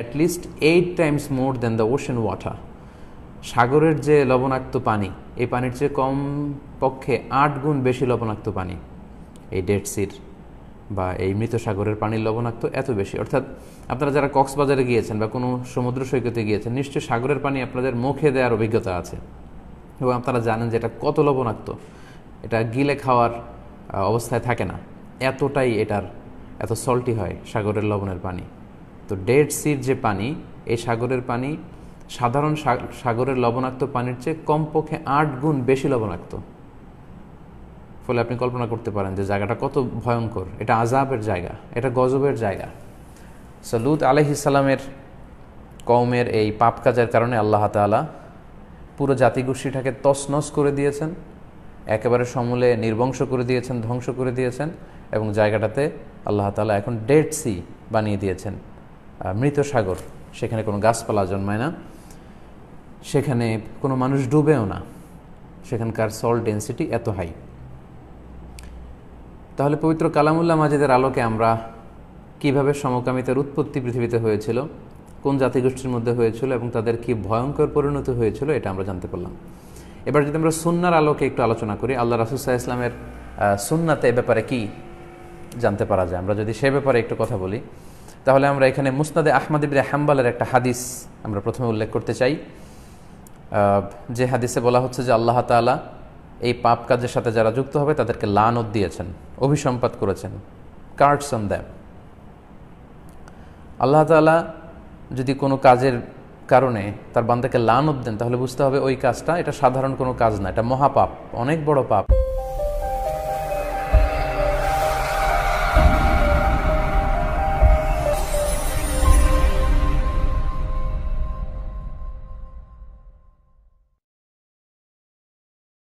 at least eight times more than the ocean water সাগরের যে লবণাক্ত পানি এই পানির চেয়ে কম পক্ষে আট গুণ বেশি লবণাক্ত পানি এই ডেড সির বা এই মৃত সাগরের পানির লবণাক্ত এত বেশি অর্থাৎ আপনারা যারা কক্সবাজারে গিয়েছেন বা কোনো সমুদ্র সৈকতে গিয়েছেন নিশ্চয়ই সাগরের পানি আপনাদের মুখে দেওয়ার অভিজ্ঞতা আছে এবং আপনারা জানেন যে এটা কত লবণাক্ত এটা গিলে খাওয়ার অবস্থায় থাকে না এতটাই এটার এত সল্টি হয় সাগরের লবণের পানি তো ডেড সির যে পানি এই সাগরের পানি সাধারণ সাগরের লবণাক্ত পানির চেয়ে কমপক্ষে আট গুণ বেশি লবণাক্ত ফলে আপনি কল্পনা করতে পারেন যে জায়গাটা কত ভয়ঙ্কর এটা আজাবের জায়গা এটা গজবের জায়গা সলুদ আলহিসাল্লামের কওমের এই পাপ কাজের কারণে আল্লাহ তালা পুরো জাতিগোষ্ঠীটাকে তসনস করে দিয়েছেন একেবারে সমূলে নির্বংশ করে দিয়েছেন ধ্বংস করে দিয়েছেন এবং জায়গাটাতে আল্লাহ তালা এখন ডেড সি বানিয়ে দিয়েছেন মৃত সাগর সেখানে কোনো গাছপালা জন্মায় না সেখানে কোনো মানুষ ডুবেও না সেখানকার সল্ট ডেন্সিটি এত হাই তাহলে পবিত্র কালামুল্লাহ মাজিদের আলোকে আমরা কিভাবে সমকামিতার উৎপত্তি পৃথিবীতে হয়েছিল কোন জাতিগোষ্ঠীর মধ্যে হয়েছিল এবং তাদের কি ভয়ঙ্কর পরিণত হয়েছিল এটা আমরা জানতে পারলাম এবার যদি আমরা সুন্নার আলোকে একটু আলোচনা করি আল্লাহ রাসুসাহ ইসলামের সুন্নাতে এ ব্যাপারে কি জানতে পারা যায় আমরা যদি সে ব্যাপারে একটু কথা বলি তাহলে আমরা এখানে মুসনাদে আহমদ ইবনে হাম্বালের একটা হাদিস আমরা প্রথমে উল্লেখ করতে চাই যে হাদিসে বলা হচ্ছে যে আল্লাহ তালা এই পাপ কাজের সাথে যারা যুক্ত হবে তাদেরকে লানত দিয়েছেন অভিসম্পাত করেছেন কার্ডস অন দ্যাম আল্লাহ তালা যদি কোনো কাজের কারণে তার বান্দাকে লানত দেন তাহলে বুঝতে হবে ওই কাজটা এটা সাধারণ কোনো কাজ না এটা মহাপাপ অনেক বড় পাপ